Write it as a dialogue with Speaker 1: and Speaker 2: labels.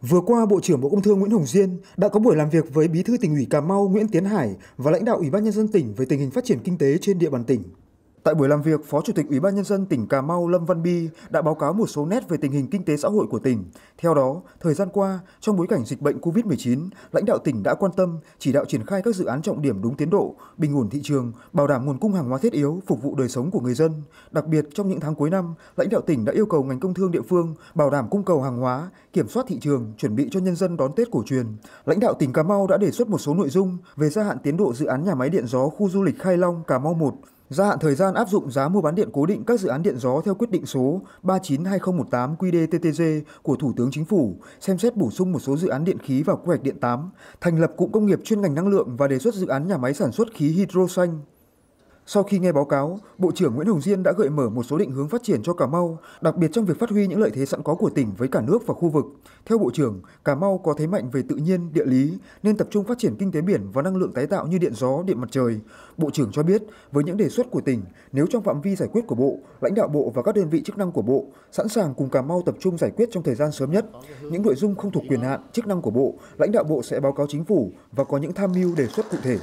Speaker 1: Vừa qua, Bộ trưởng Bộ Công Thương Nguyễn Hồng Diên đã có buổi làm việc với Bí thư tỉnh ủy Cà Mau Nguyễn Tiến Hải và lãnh đạo Ủy ban nhân dân tỉnh về tình hình phát triển kinh tế trên địa bàn tỉnh. Tại buổi làm việc, Phó Chủ tịch Ủy ban nhân dân tỉnh Cà Mau Lâm Văn Bi đã báo cáo một số nét về tình hình kinh tế xã hội của tỉnh. Theo đó, thời gian qua, trong bối cảnh dịch bệnh COVID-19, lãnh đạo tỉnh đã quan tâm chỉ đạo triển khai các dự án trọng điểm đúng tiến độ, bình ổn thị trường, bảo đảm nguồn cung hàng hóa thiết yếu phục vụ đời sống của người dân. Đặc biệt trong những tháng cuối năm, lãnh đạo tỉnh đã yêu cầu ngành công thương địa phương bảo đảm cung cầu hàng hóa, kiểm soát thị trường, chuẩn bị cho nhân dân đón Tết cổ truyền. Lãnh đạo tỉnh Cà Mau đã đề xuất một số nội dung về gia hạn tiến độ dự án nhà máy điện gió khu du lịch Khai Long Cà Mau 1 Gia hạn thời gian áp dụng giá mua bán điện cố định các dự án điện gió theo quyết định số 392018/QĐ-TTg của Thủ tướng Chính phủ, xem xét bổ sung một số dự án điện khí vào quy hoạch điện 8, thành lập cụm công nghiệp chuyên ngành năng lượng và đề xuất dự án nhà máy sản xuất khí hydro xanh. Sau khi nghe báo cáo, Bộ trưởng Nguyễn Hồng Diên đã gợi mở một số định hướng phát triển cho Cà Mau, đặc biệt trong việc phát huy những lợi thế sẵn có của tỉnh với cả nước và khu vực. Theo Bộ trưởng, Cà Mau có thế mạnh về tự nhiên, địa lý nên tập trung phát triển kinh tế biển và năng lượng tái tạo như điện gió, điện mặt trời. Bộ trưởng cho biết, với những đề xuất của tỉnh, nếu trong phạm vi giải quyết của Bộ, lãnh đạo Bộ và các đơn vị chức năng của Bộ sẵn sàng cùng Cà Mau tập trung giải quyết trong thời gian sớm nhất. Những nội dung không thuộc quyền hạn, chức năng của Bộ, lãnh đạo Bộ sẽ báo cáo chính phủ và có những tham mưu đề xuất cụ thể.